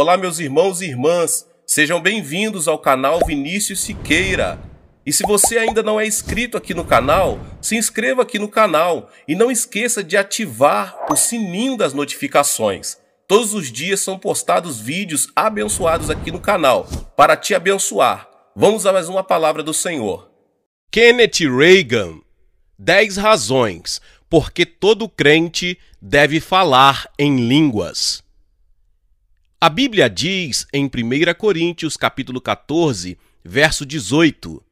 Olá, meus irmãos e irmãs, sejam bem-vindos ao canal Vinícius Siqueira. E se você ainda não é inscrito aqui no canal, se inscreva aqui no canal e não esqueça de ativar o sininho das notificações. Todos os dias são postados vídeos abençoados aqui no canal, para te abençoar. Vamos a mais uma palavra do Senhor. Kenneth Reagan, 10 razões porque todo crente deve falar em línguas. A Bíblia diz em 1 Coríntios capítulo 14, verso 18: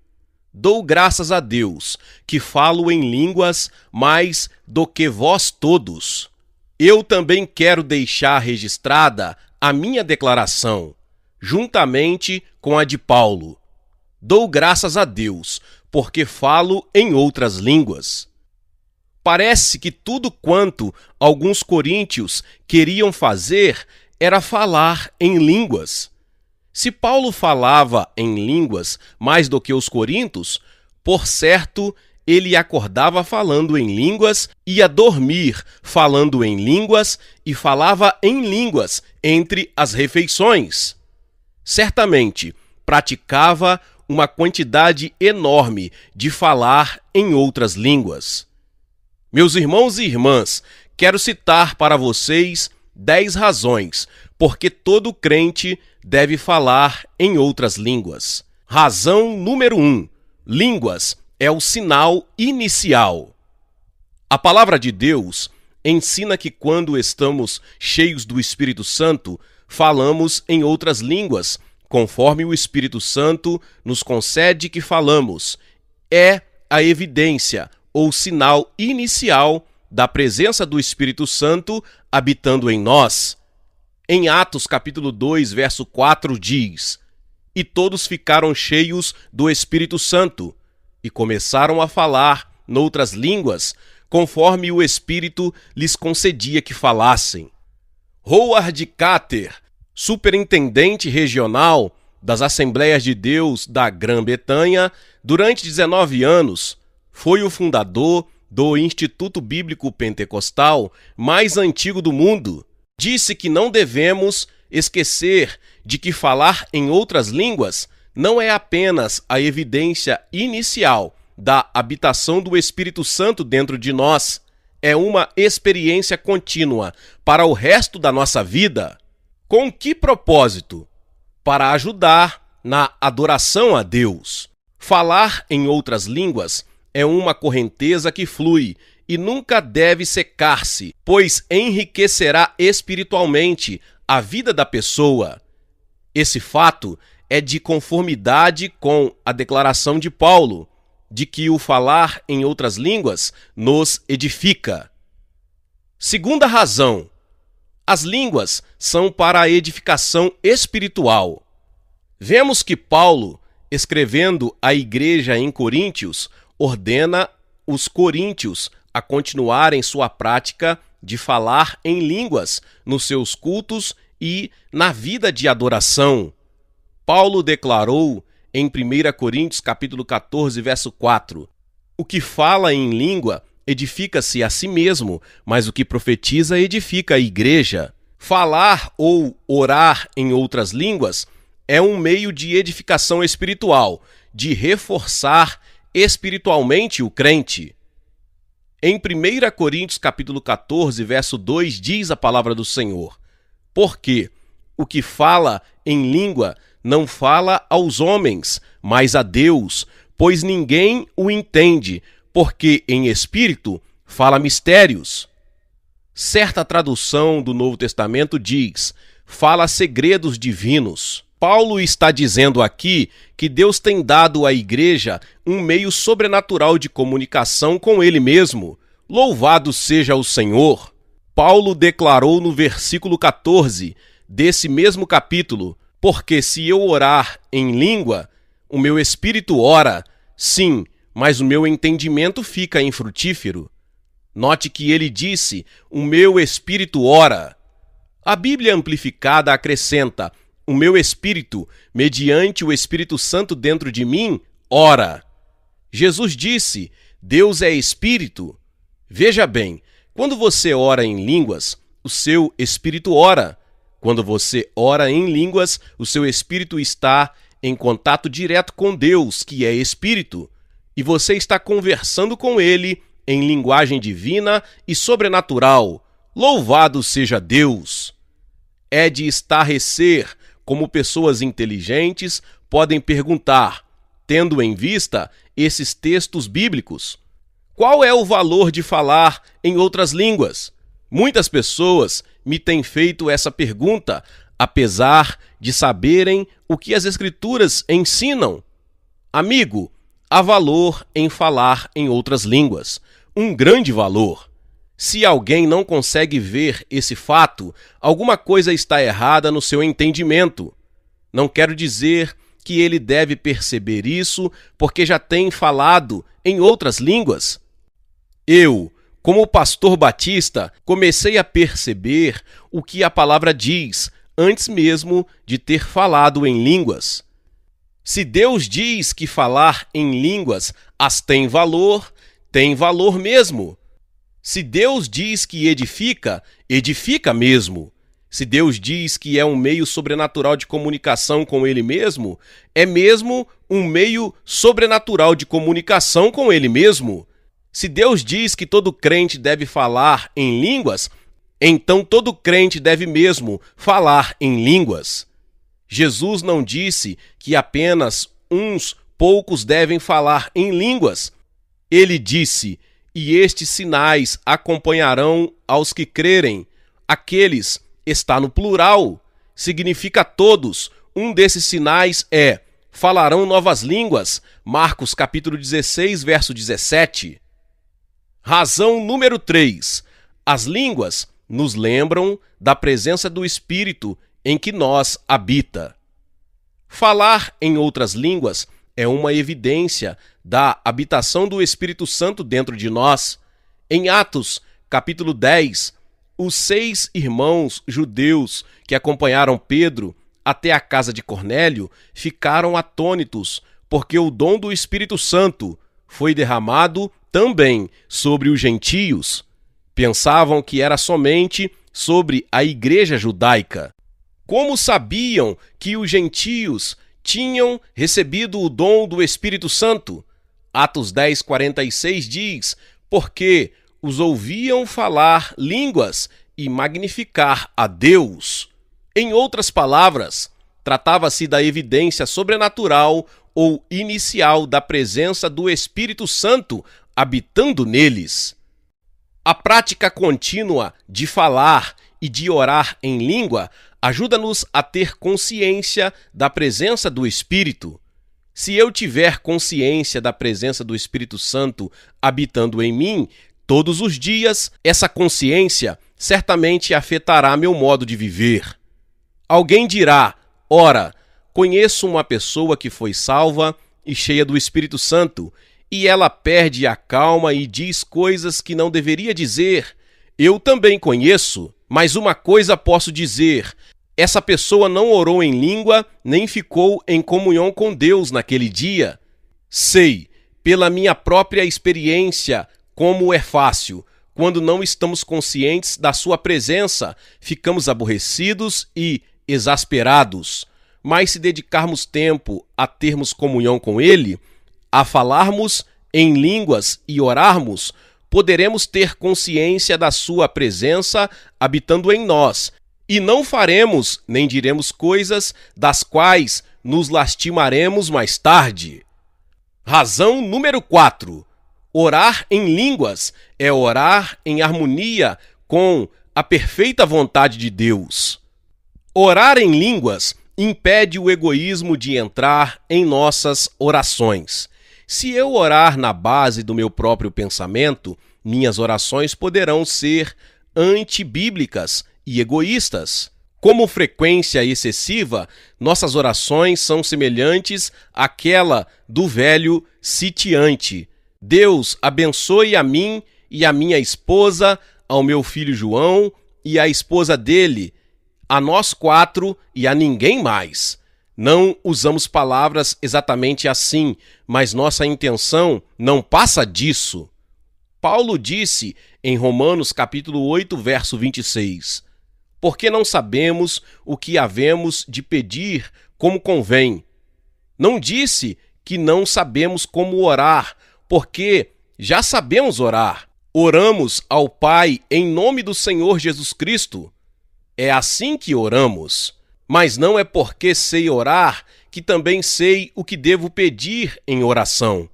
Dou graças a Deus, que falo em línguas mais do que vós todos. Eu também quero deixar registrada a minha declaração, juntamente com a de Paulo. Dou graças a Deus, porque falo em outras línguas. Parece que tudo quanto alguns coríntios queriam fazer era falar em línguas. Se Paulo falava em línguas mais do que os coríntios, por certo, ele acordava falando em línguas, ia dormir falando em línguas e falava em línguas entre as refeições. Certamente, praticava uma quantidade enorme de falar em outras línguas. Meus irmãos e irmãs, quero citar para vocês 10 razões porque todo crente deve falar em outras línguas. Razão número 1: um, línguas é o sinal inicial. A palavra de Deus ensina que quando estamos cheios do Espírito Santo, falamos em outras línguas, conforme o Espírito Santo nos concede que falamos. É a evidência ou sinal inicial da presença do Espírito Santo habitando em nós. Em Atos capítulo 2, verso 4 diz: E todos ficaram cheios do Espírito Santo e começaram a falar noutras línguas, conforme o Espírito lhes concedia que falassem. Howard Cater, superintendente regional das Assembleias de Deus da Grã-Bretanha durante 19 anos, foi o fundador do Instituto Bíblico Pentecostal mais antigo do mundo, disse que não devemos esquecer de que falar em outras línguas não é apenas a evidência inicial da habitação do Espírito Santo dentro de nós, é uma experiência contínua para o resto da nossa vida. Com que propósito? Para ajudar na adoração a Deus. Falar em outras línguas é uma correnteza que flui e nunca deve secar-se, pois enriquecerá espiritualmente a vida da pessoa. Esse fato é de conformidade com a declaração de Paulo, de que o falar em outras línguas nos edifica. Segunda razão: as línguas são para a edificação espiritual. Vemos que Paulo, escrevendo à igreja em Coríntios, ordena os coríntios a continuarem sua prática de falar em línguas nos seus cultos e na vida de adoração. Paulo declarou em 1 Coríntios capítulo 14, verso 4: O que fala em língua edifica-se a si mesmo, mas o que profetiza edifica a igreja. Falar ou orar em outras línguas é um meio de edificação espiritual, de reforçar espiritualmente o crente. Em 1 Coríntios capítulo 14, verso 2 diz a palavra do Senhor: Porque o que fala em língua não fala aos homens, mas a Deus, pois ninguém o entende, porque em espírito fala mistérios. Certa tradução do Novo Testamento diz: fala segredos divinos. Paulo está dizendo aqui que Deus tem dado à igreja um meio sobrenatural de comunicação com ele mesmo. Louvado seja o Senhor! Paulo declarou no versículo 14 desse mesmo capítulo: Porque se eu orar em língua, o meu espírito ora, sim, mas o meu entendimento fica infrutífero. Note que ele disse: O meu espírito ora. A Bíblia Amplificada acrescenta: o meu espírito, mediante o Espírito Santo dentro de mim, ora. Jesus disse: Deus é espírito. Veja bem, quando você ora em línguas, o seu espírito ora. Quando você ora em línguas, o seu espírito está em contato direto com Deus, que é espírito, e você está conversando com ele em linguagem divina e sobrenatural. Louvado seja Deus! É de estarrecer como pessoas inteligentes, podem perguntar, tendo em vista esses textos bíblicos: qual é o valor de falar em outras línguas? Muitas pessoas me têm feito essa pergunta, apesar de saberem o que as Escrituras ensinam. Amigo, há valor em falar em outras línguas, um grande valor. Se alguém não consegue ver esse fato, alguma coisa está errada no seu entendimento. Não quero dizer que ele deve perceber isso porque já tem falado em outras línguas. Eu, como pastor batista, comecei a perceber o que a palavra diz antes mesmo de ter falado em línguas. Se Deus diz que falar em línguas as tem valor, tem valor mesmo se Deus diz que edifica, edifica mesmo. Se Deus diz que é um meio sobrenatural de comunicação com Ele mesmo, é mesmo um meio sobrenatural de comunicação com Ele mesmo. Se Deus diz que todo crente deve falar em línguas, então todo crente deve mesmo falar em línguas. Jesus não disse que apenas uns poucos devem falar em línguas. Ele disse e estes sinais acompanharão aos que crerem. Aqueles está no plural, significa todos. Um desses sinais é: falarão novas línguas. Marcos capítulo 16, verso 17. Razão número 3. As línguas nos lembram da presença do Espírito em que nós habita. Falar em outras línguas é uma evidência da habitação do Espírito Santo dentro de nós. Em Atos, capítulo 10, os seis irmãos judeus que acompanharam Pedro até a casa de Cornélio ficaram atônitos, porque o dom do Espírito Santo foi derramado também sobre os gentios. Pensavam que era somente sobre a igreja judaica. Como sabiam que os gentios tinham recebido o dom do Espírito Santo. Atos 10, 46 diz: Porque os ouviam falar línguas e magnificar a Deus. Em outras palavras, tratava-se da evidência sobrenatural ou inicial da presença do Espírito Santo habitando neles. A prática contínua de falar e de orar em língua Ajuda-nos a ter consciência da presença do Espírito. Se eu tiver consciência da presença do Espírito Santo habitando em mim todos os dias, essa consciência certamente afetará meu modo de viver. Alguém dirá: Ora, conheço uma pessoa que foi salva e cheia do Espírito Santo, e ela perde a calma e diz coisas que não deveria dizer. Eu também conheço, mas uma coisa posso dizer: essa pessoa não orou em língua, nem ficou em comunhão com Deus naquele dia. Sei, pela minha própria experiência, como é fácil. Quando não estamos conscientes da Sua presença, ficamos aborrecidos e exasperados. Mas se dedicarmos tempo a termos comunhão com Ele, a falarmos em línguas e orarmos, poderemos ter consciência da Sua presença habitando em nós e não faremos nem diremos coisas das quais nos lastimaremos mais tarde. Razão número 4. Orar em línguas é orar em harmonia com a perfeita vontade de Deus. Orar em línguas impede o egoísmo de entrar em nossas orações. Se eu orar na base do meu próprio pensamento, minhas orações poderão ser antibíblicas e egoístas. Como frequência excessiva, nossas orações são semelhantes àquela do velho sitiante. Deus abençoe a mim e a minha esposa, ao meu filho João e à esposa dele, a nós quatro e a ninguém mais. Não usamos palavras exatamente assim, mas nossa intenção não passa disso. Paulo disse em Romanos capítulo 8, verso 26: porque não sabemos o que havemos de pedir como convém. Não disse que não sabemos como orar, porque já sabemos orar. Oramos ao Pai em nome do Senhor Jesus Cristo. É assim que oramos. Mas não é porque sei orar que também sei o que devo pedir em oração.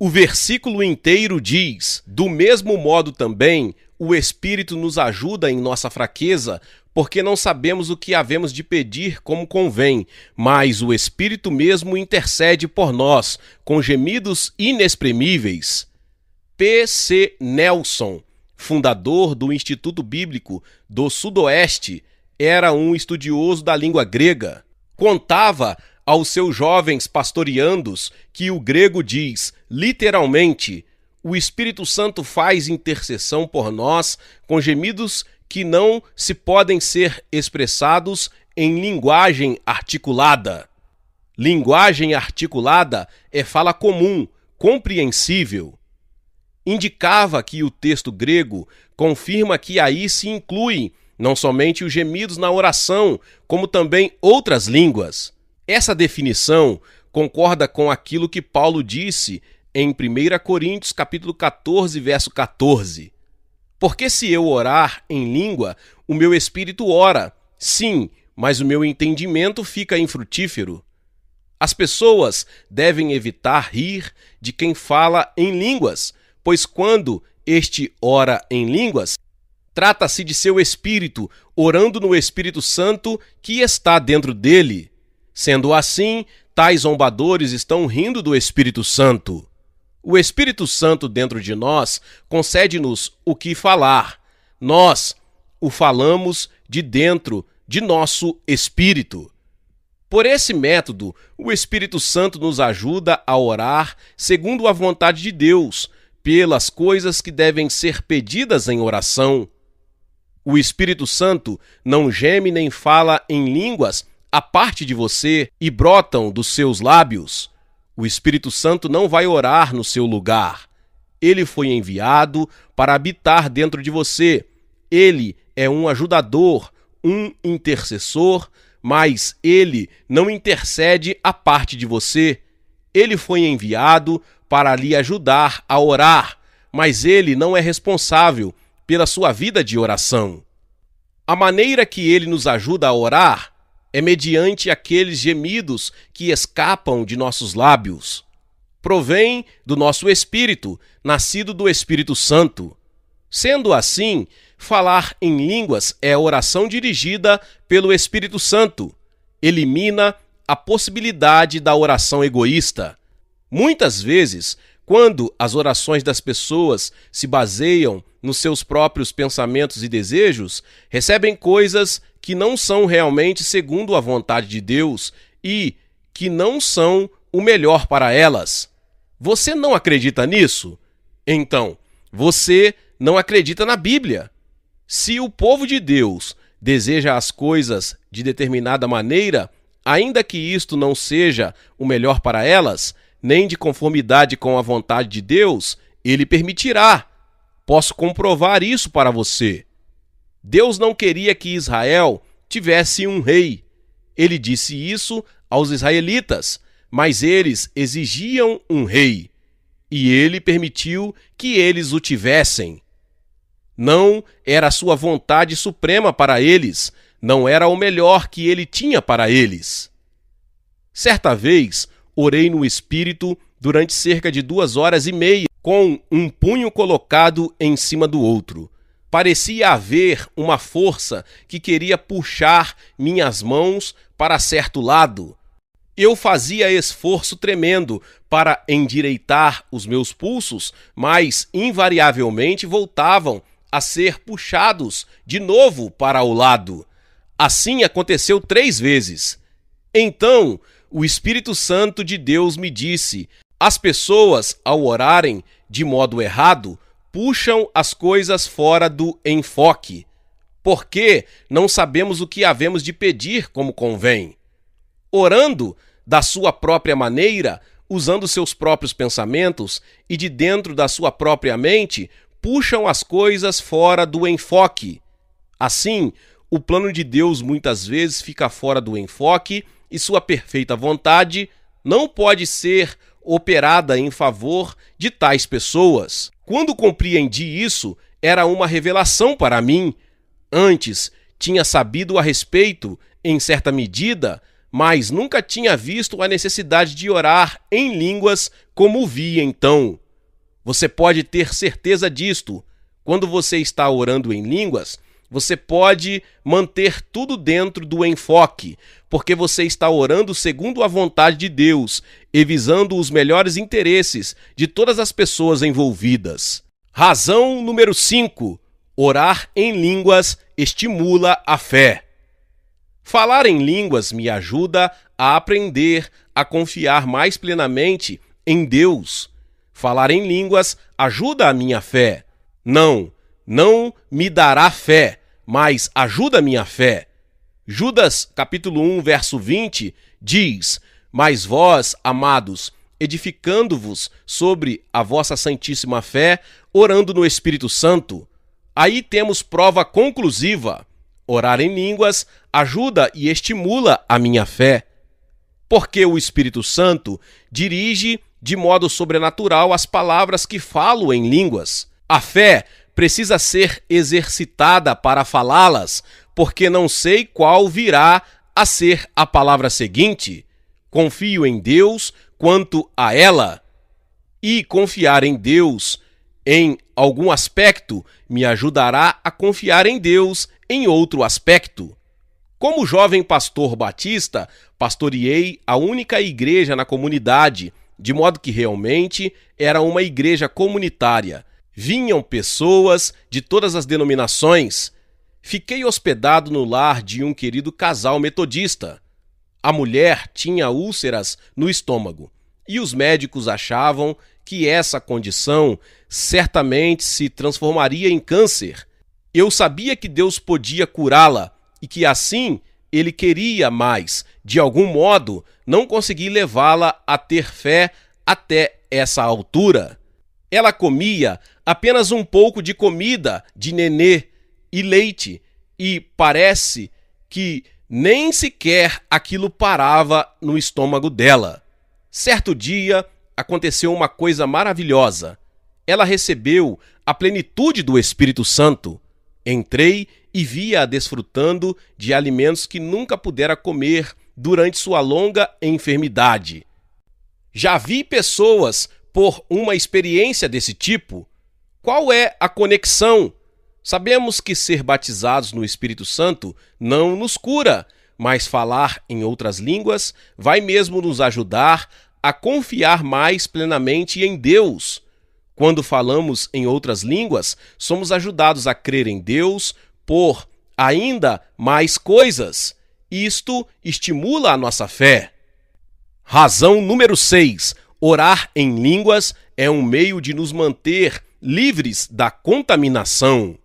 O versículo inteiro diz: Do mesmo modo também, o Espírito nos ajuda em nossa fraqueza, porque não sabemos o que havemos de pedir como convém, mas o Espírito mesmo intercede por nós, com gemidos inexprimíveis. P. C. Nelson, fundador do Instituto Bíblico do Sudoeste, era um estudioso da língua grega. Contava aos seus jovens pastoreandos que o grego diz, literalmente, o Espírito Santo faz intercessão por nós com gemidos que não se podem ser expressados em linguagem articulada. Linguagem articulada é fala comum, compreensível. Indicava que o texto grego confirma que aí se incluem não somente os gemidos na oração, como também outras línguas. Essa definição concorda com aquilo que Paulo disse em 1 Coríntios capítulo 14, verso 14. Porque se eu orar em língua, o meu espírito ora, sim, mas o meu entendimento fica infrutífero. As pessoas devem evitar rir de quem fala em línguas, pois quando este ora em línguas, trata-se de seu espírito, orando no Espírito Santo que está dentro dele. Sendo assim, tais zombadores estão rindo do Espírito Santo. O Espírito Santo dentro de nós concede-nos o que falar. Nós o falamos de dentro de nosso espírito. Por esse método, o Espírito Santo nos ajuda a orar segundo a vontade de Deus, pelas coisas que devem ser pedidas em oração. O Espírito Santo não geme nem fala em línguas a parte de você e brotam dos seus lábios. O Espírito Santo não vai orar no seu lugar. Ele foi enviado para habitar dentro de você. Ele é um ajudador, um intercessor, mas ele não intercede a parte de você. Ele foi enviado para lhe ajudar a orar, mas ele não é responsável pela sua vida de oração. A maneira que ele nos ajuda a orar é mediante aqueles gemidos que escapam de nossos lábios. Provém do nosso espírito, nascido do Espírito Santo. Sendo assim, falar em línguas é oração dirigida pelo Espírito Santo. Elimina a possibilidade da oração egoísta. Muitas vezes quando as orações das pessoas se baseiam nos seus próprios pensamentos e desejos, recebem coisas que não são realmente segundo a vontade de Deus e que não são o melhor para elas. Você não acredita nisso? Então, você não acredita na Bíblia. Se o povo de Deus deseja as coisas de determinada maneira, ainda que isto não seja o melhor para elas, nem de conformidade com a vontade de Deus, ele permitirá. Posso comprovar isso para você. Deus não queria que Israel tivesse um rei. Ele disse isso aos israelitas, mas eles exigiam um rei, e ele permitiu que eles o tivessem. Não era sua vontade suprema para eles, não era o melhor que ele tinha para eles. Certa vez, orei no Espírito durante cerca de duas horas e meia, com um punho colocado em cima do outro. Parecia haver uma força que queria puxar minhas mãos para certo lado. Eu fazia esforço tremendo para endireitar os meus pulsos, mas invariavelmente voltavam a ser puxados de novo para o lado. Assim aconteceu três vezes. Então, o Espírito Santo de Deus me disse: as pessoas, ao orarem de modo errado, puxam as coisas fora do enfoque, porque não sabemos o que havemos de pedir como convém. Orando da sua própria maneira, usando seus próprios pensamentos e de dentro da sua própria mente, puxam as coisas fora do enfoque. Assim, o plano de Deus muitas vezes fica fora do enfoque e sua perfeita vontade não pode ser operada em favor de tais pessoas. Quando compreendi isso, era uma revelação para mim. Antes, tinha sabido a respeito, em certa medida, mas nunca tinha visto a necessidade de orar em línguas como vi então. Você pode ter certeza disto. Quando você está orando em línguas, você pode manter tudo dentro do enfoque, porque você está orando segundo a vontade de Deus e visando os melhores interesses de todas as pessoas envolvidas. Razão número 5: Orar em línguas estimula a fé. Falar em línguas me ajuda a aprender a confiar mais plenamente em Deus. Falar em línguas ajuda a minha fé. Não, não me dará fé, mas ajuda minha fé. Judas, capítulo 1, verso 20, diz: Mas vós, amados, edificando-vos sobre a vossa santíssima fé, orando no Espírito Santo. Aí temos prova conclusiva. Orar em línguas ajuda e estimula a minha fé. Porque o Espírito Santo dirige de modo sobrenatural as palavras que falo em línguas. A fé precisa ser exercitada para falá-las, porque não sei qual virá a ser a palavra seguinte. Confio em Deus quanto a ela. E confiar em Deus em algum aspecto me ajudará a confiar em Deus em outro aspecto. Como jovem pastor batista, pastoreei a única igreja na comunidade, de modo que realmente era uma igreja comunitária. Vinham pessoas de todas as denominações. Fiquei hospedado no lar de um querido casal metodista. A mulher tinha úlceras no estômago e os médicos achavam que essa condição certamente se transformaria em câncer. Eu sabia que Deus podia curá-la e que assim ele queria, mas, de algum modo, não consegui levá-la a ter fé até essa altura. Ela comia apenas um pouco de comida de nenê e leite, e parece que nem sequer aquilo parava no estômago dela. Certo dia aconteceu uma coisa maravilhosa. Ela recebeu a plenitude do Espírito Santo. Entrei e via-a desfrutando de alimentos que nunca pudera comer durante sua longa enfermidade. Já vi pessoas por uma experiência desse tipo? Qual é a conexão? Sabemos que ser batizados no Espírito Santo não nos cura, mas falar em outras línguas vai mesmo nos ajudar a confiar mais plenamente em Deus. Quando falamos em outras línguas, somos ajudados a crer em Deus por ainda mais coisas. Isto estimula a nossa fé. Razão número 6 Orar em línguas é um meio de nos manter livres da contaminação.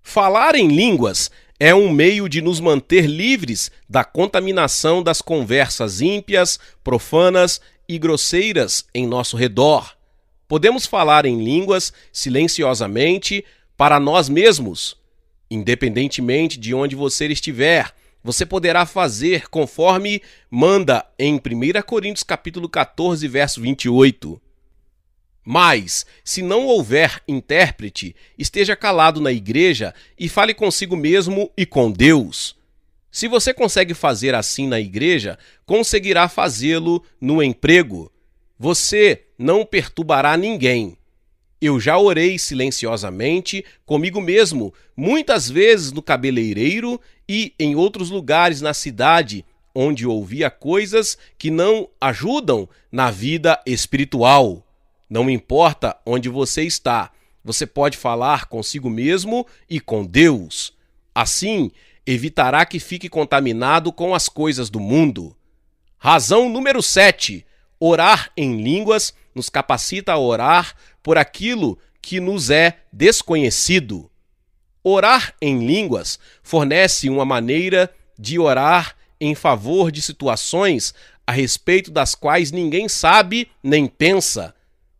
Falar em línguas é um meio de nos manter livres da contaminação das conversas ímpias, profanas e grosseiras em nosso redor. Podemos falar em línguas silenciosamente para nós mesmos, independentemente de onde você estiver você poderá fazer conforme manda em 1 Coríntios capítulo 14, verso 28. Mas, se não houver intérprete, esteja calado na igreja e fale consigo mesmo e com Deus. Se você consegue fazer assim na igreja, conseguirá fazê-lo no emprego. Você não perturbará ninguém. Eu já orei silenciosamente comigo mesmo, muitas vezes no cabeleireiro e em outros lugares na cidade, onde ouvia coisas que não ajudam na vida espiritual. Não importa onde você está, você pode falar consigo mesmo e com Deus. Assim, evitará que fique contaminado com as coisas do mundo. Razão número 7. Orar em línguas nos capacita a orar por aquilo que nos é desconhecido. Orar em línguas fornece uma maneira de orar em favor de situações a respeito das quais ninguém sabe nem pensa.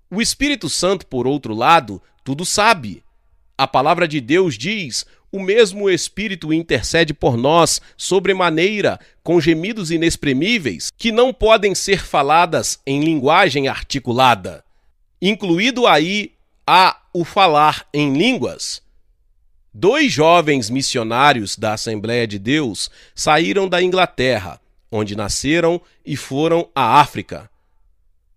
O Espírito Santo, por outro lado, tudo sabe. A palavra de Deus diz: o mesmo Espírito intercede por nós, sobremaneira, com gemidos inexprimíveis, que não podem ser faladas em linguagem articulada. Incluído aí há o falar em línguas. Dois jovens missionários da Assembleia de Deus saíram da Inglaterra, onde nasceram e foram à África.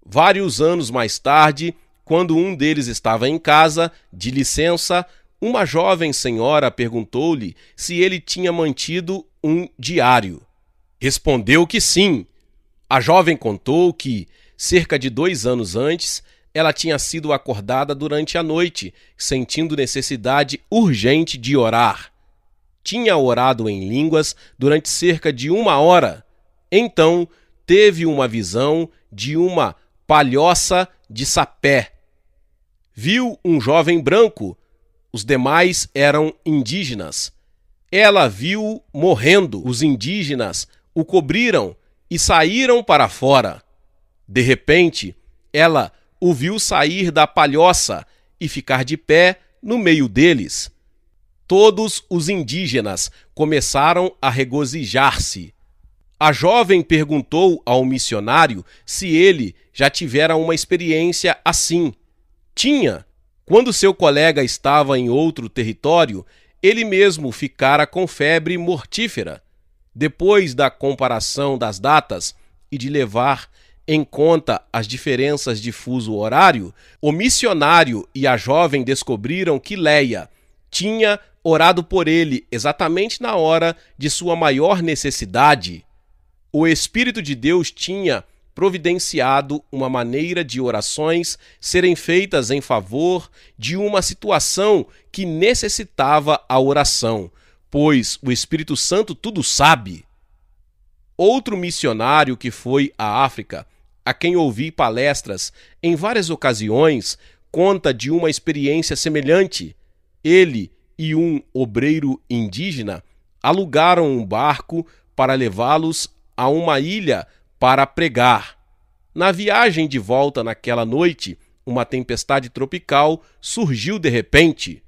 Vários anos mais tarde, quando um deles estava em casa, de licença, uma jovem senhora perguntou-lhe se ele tinha mantido um diário. Respondeu que sim. A jovem contou que, cerca de dois anos antes, ela tinha sido acordada durante a noite, sentindo necessidade urgente de orar. Tinha orado em línguas durante cerca de uma hora. Então, teve uma visão de uma palhoça de sapé. Viu um jovem branco, os demais eram indígenas. Ela viu morrendo, os indígenas o cobriram e saíram para fora. De repente, ela o viu sair da palhoça e ficar de pé no meio deles. Todos os indígenas começaram a regozijar-se. A jovem perguntou ao missionário se ele já tivera uma experiência assim. Tinha. Quando seu colega estava em outro território, ele mesmo ficara com febre mortífera. Depois da comparação das datas e de levar em conta as diferenças de fuso horário, o missionário e a jovem descobriram que Leia tinha orado por ele exatamente na hora de sua maior necessidade. O Espírito de Deus tinha providenciado uma maneira de orações serem feitas em favor de uma situação que necessitava a oração, pois o Espírito Santo tudo sabe. Outro missionário que foi à África a quem ouvi palestras em várias ocasiões, conta de uma experiência semelhante. Ele e um obreiro indígena alugaram um barco para levá-los a uma ilha para pregar. Na viagem de volta naquela noite, uma tempestade tropical surgiu de repente.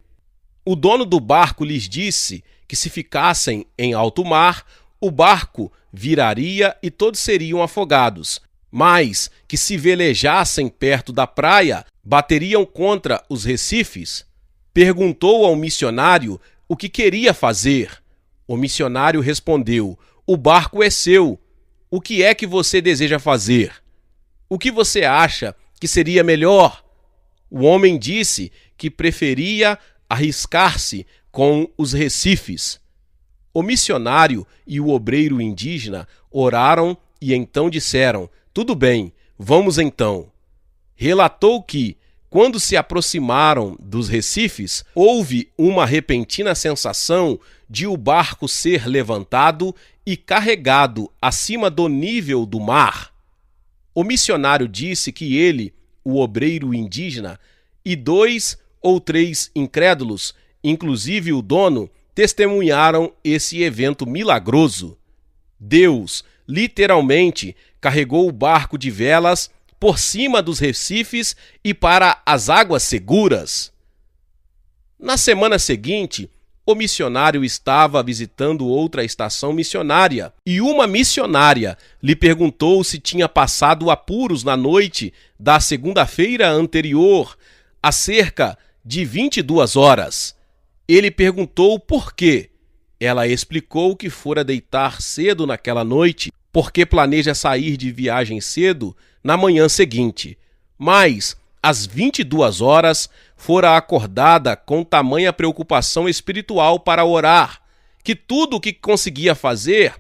O dono do barco lhes disse que se ficassem em alto mar, o barco viraria e todos seriam afogados mas que se velejassem perto da praia bateriam contra os recifes, perguntou ao missionário o que queria fazer. O missionário respondeu: O barco é seu. O que é que você deseja fazer? O que você acha que seria melhor? O homem disse que preferia arriscar-se com os recifes. O missionário e o obreiro indígena oraram e então disseram: tudo bem, vamos então. Relatou que, quando se aproximaram dos recifes, houve uma repentina sensação de o barco ser levantado e carregado acima do nível do mar. O missionário disse que ele, o obreiro indígena, e dois ou três incrédulos, inclusive o dono, testemunharam esse evento milagroso. Deus, literalmente, carregou o barco de velas por cima dos recifes e para as águas seguras. Na semana seguinte, o missionário estava visitando outra estação missionária e uma missionária lhe perguntou se tinha passado apuros na noite da segunda-feira anterior, a cerca de 22 horas. Ele perguntou por quê. Ela explicou que fora deitar cedo naquela noite porque planeja sair de viagem cedo na manhã seguinte, mas às 22 horas fora acordada com tamanha preocupação espiritual para orar, que tudo o que conseguia fazer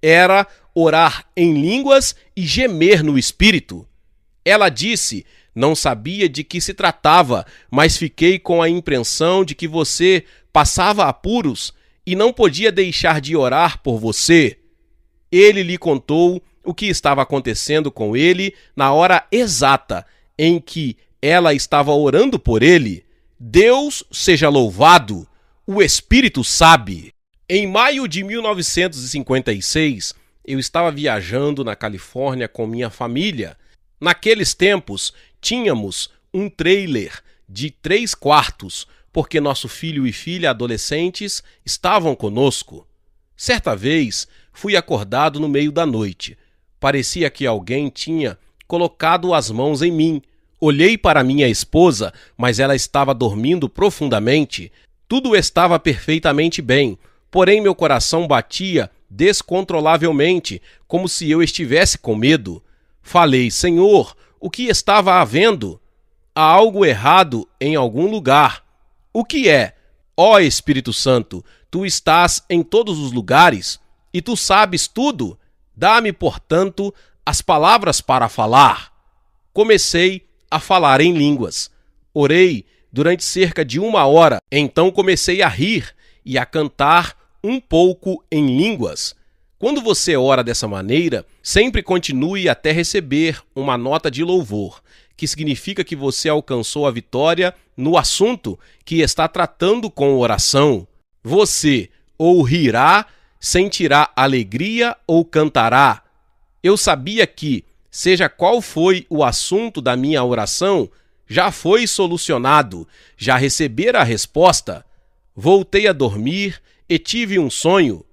era orar em línguas e gemer no espírito. Ela disse: Não sabia de que se tratava, mas fiquei com a impressão de que você passava apuros e não podia deixar de orar por você ele lhe contou o que estava acontecendo com ele na hora exata em que ela estava orando por ele. Deus seja louvado, o Espírito sabe. Em maio de 1956, eu estava viajando na Califórnia com minha família. Naqueles tempos, tínhamos um trailer de três quartos, porque nosso filho e filha adolescentes estavam conosco. Certa vez, fui acordado no meio da noite. Parecia que alguém tinha colocado as mãos em mim. Olhei para minha esposa, mas ela estava dormindo profundamente. Tudo estava perfeitamente bem, porém meu coração batia descontrolavelmente, como se eu estivesse com medo. Falei, Senhor, o que estava havendo? Há algo errado em algum lugar. O que é? Ó Espírito Santo, tu estás em todos os lugares e tu sabes tudo, dá-me, portanto, as palavras para falar. Comecei a falar em línguas. Orei durante cerca de uma hora, então comecei a rir e a cantar um pouco em línguas. Quando você ora dessa maneira, sempre continue até receber uma nota de louvor, que significa que você alcançou a vitória no assunto que está tratando com oração. Você ou rirá sentirá alegria ou cantará. Eu sabia que, seja qual foi o assunto da minha oração, já foi solucionado, já recebera a resposta. Voltei a dormir e tive um sonho.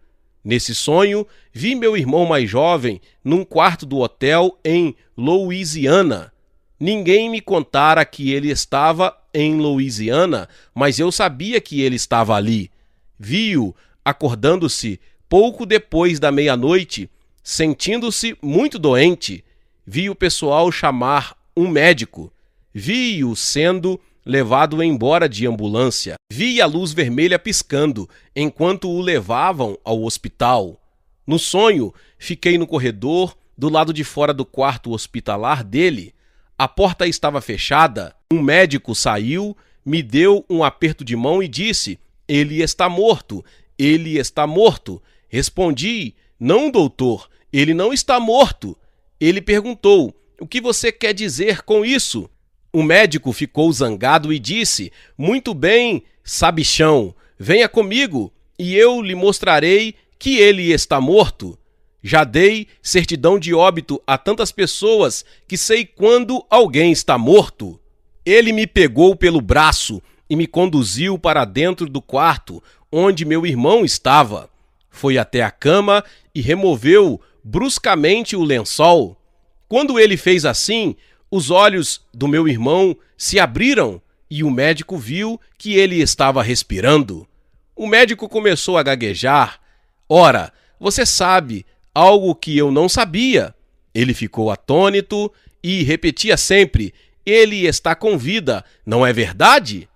Nesse sonho, vi meu irmão mais jovem num quarto do hotel em Louisiana. Ninguém me contara que ele estava em Louisiana, mas eu sabia que ele estava ali. Vi-o acordando-se Pouco depois da meia-noite, sentindo-se muito doente, vi o pessoal chamar um médico. Vi-o sendo levado embora de ambulância. Vi a luz vermelha piscando enquanto o levavam ao hospital. No sonho, fiquei no corredor, do lado de fora do quarto hospitalar dele. A porta estava fechada. Um médico saiu, me deu um aperto de mão e disse: Ele está morto, ele está morto. Respondi: Não, doutor, ele não está morto. Ele perguntou: O que você quer dizer com isso? O médico ficou zangado e disse: Muito bem, sabichão, venha comigo e eu lhe mostrarei que ele está morto. Já dei certidão de óbito a tantas pessoas que sei quando alguém está morto. Ele me pegou pelo braço e me conduziu para dentro do quarto onde meu irmão estava foi até a cama e removeu bruscamente o lençol. Quando ele fez assim, os olhos do meu irmão se abriram e o médico viu que ele estava respirando. O médico começou a gaguejar. Ora, você sabe algo que eu não sabia. Ele ficou atônito e repetia sempre: Ele está com vida, não é verdade?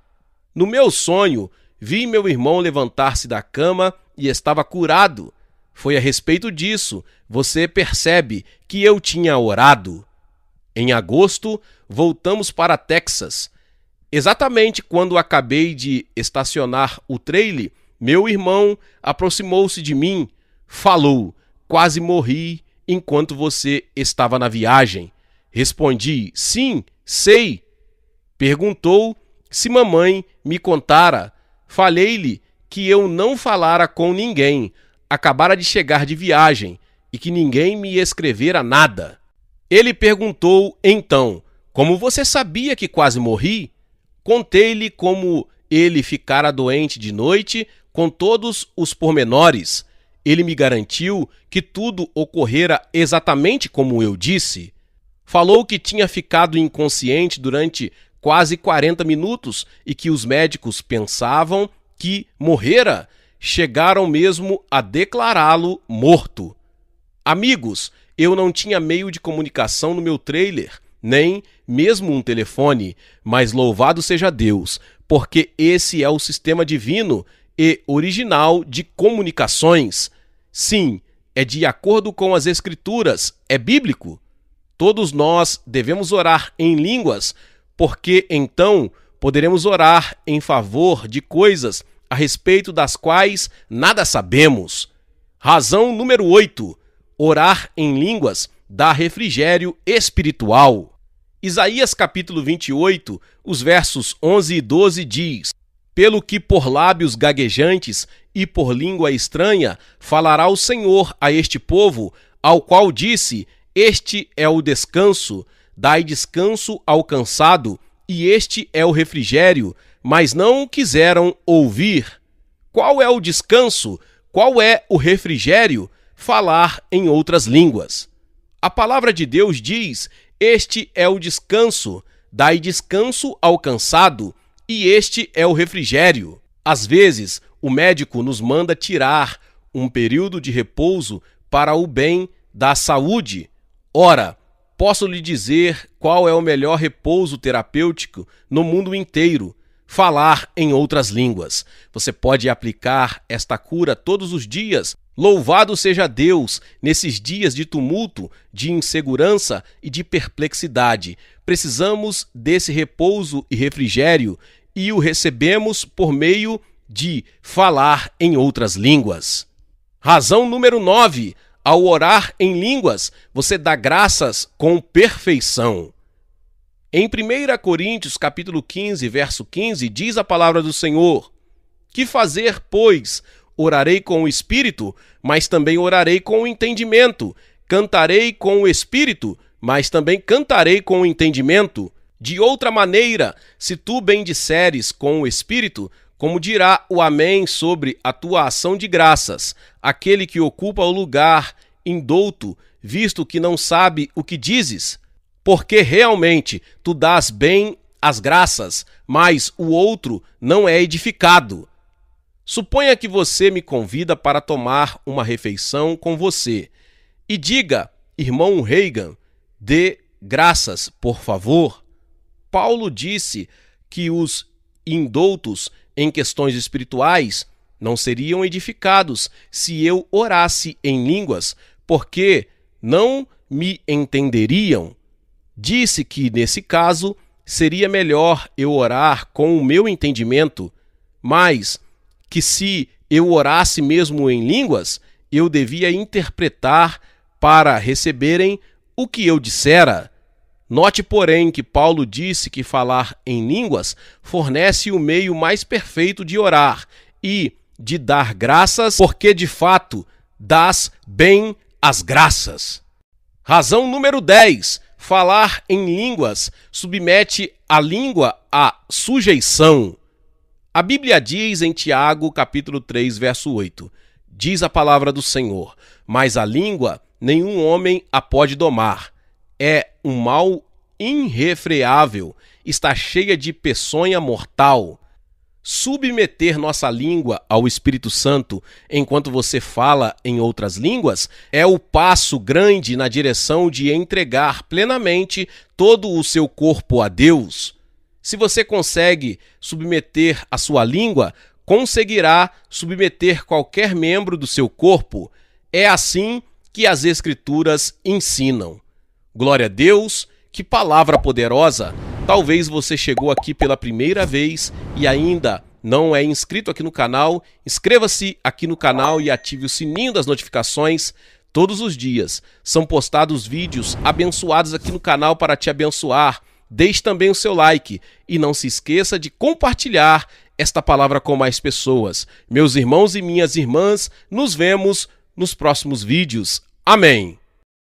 No meu sonho, vi meu irmão levantar-se da cama e estava curado. Foi a respeito disso, você percebe que eu tinha orado. Em agosto, voltamos para Texas. Exatamente quando acabei de estacionar o trailer, meu irmão aproximou-se de mim, falou: Quase morri enquanto você estava na viagem. Respondi: Sim, sei. Perguntou se mamãe me contara. Falei-lhe que eu não falara com ninguém, acabara de chegar de viagem e que ninguém me escrevera nada. Ele perguntou então: Como você sabia que quase morri? Contei-lhe como ele ficara doente de noite, com todos os pormenores. Ele me garantiu que tudo ocorrera exatamente como eu disse. Falou que tinha ficado inconsciente durante quase 40 minutos e que os médicos pensavam que morrera, chegaram mesmo a declará-lo morto. Amigos, eu não tinha meio de comunicação no meu trailer, nem mesmo um telefone, mas louvado seja Deus, porque esse é o sistema divino e original de comunicações. Sim, é de acordo com as Escrituras, é bíblico. Todos nós devemos orar em línguas, porque então poderemos orar em favor de coisas a respeito das quais nada sabemos. Razão número 8: orar em línguas dá refrigério espiritual. Isaías capítulo 28, os versos 11 e 12 diz: Pelo que por lábios gaguejantes e por língua estranha falará o Senhor a este povo, ao qual disse: Este é o descanso, dai descanso ao cansado, e este é o refrigério mas não quiseram ouvir. Qual é o descanso? Qual é o refrigério? Falar em outras línguas. A palavra de Deus diz: Este é o descanso, dai descanso ao cansado, e este é o refrigério. Às vezes, o médico nos manda tirar um período de repouso para o bem da saúde. Ora, posso lhe dizer qual é o melhor repouso terapêutico no mundo inteiro, falar em outras línguas. Você pode aplicar esta cura todos os dias. Louvado seja Deus nesses dias de tumulto, de insegurança e de perplexidade. Precisamos desse repouso e refrigério e o recebemos por meio de falar em outras línguas. Razão número 9. Ao orar em línguas, você dá graças com perfeição. Em 1 Coríntios capítulo 15, verso 15, diz a palavra do Senhor: Que fazer, pois? Orarei com o espírito, mas também orarei com o entendimento. Cantarei com o espírito, mas também cantarei com o entendimento. De outra maneira, se tu bem disseres com o espírito, como dirá o amém sobre a tua ação de graças, aquele que ocupa o lugar indouto, visto que não sabe o que dizes? porque realmente tu dás bem as graças, mas o outro não é edificado. Suponha que você me convida para tomar uma refeição com você e diga, irmão Reagan, dê graças, por favor. Paulo disse que os indoutos em questões espirituais não seriam edificados se eu orasse em línguas, porque não me entenderiam disse que, nesse caso, seria melhor eu orar com o meu entendimento, mas que se eu orasse mesmo em línguas, eu devia interpretar para receberem o que eu dissera. Note, porém, que Paulo disse que falar em línguas fornece o meio mais perfeito de orar e de dar graças, porque de fato das bem as graças. Razão número 10 Falar em línguas submete a língua à sujeição. A Bíblia diz em Tiago, capítulo 3, verso 8: Diz a palavra do Senhor: Mas a língua nenhum homem a pode domar. É um mal irrefreável, está cheia de peçonha mortal. Submeter nossa língua ao Espírito Santo enquanto você fala em outras línguas é o passo grande na direção de entregar plenamente todo o seu corpo a Deus. Se você consegue submeter a sua língua, conseguirá submeter qualquer membro do seu corpo. É assim que as Escrituras ensinam. Glória a Deus, que palavra poderosa! Talvez você chegou aqui pela primeira vez e ainda não é inscrito aqui no canal. Inscreva-se aqui no canal e ative o sininho das notificações. Todos os dias são postados vídeos abençoados aqui no canal para te abençoar. Deixe também o seu like e não se esqueça de compartilhar esta palavra com mais pessoas. Meus irmãos e minhas irmãs, nos vemos nos próximos vídeos. Amém.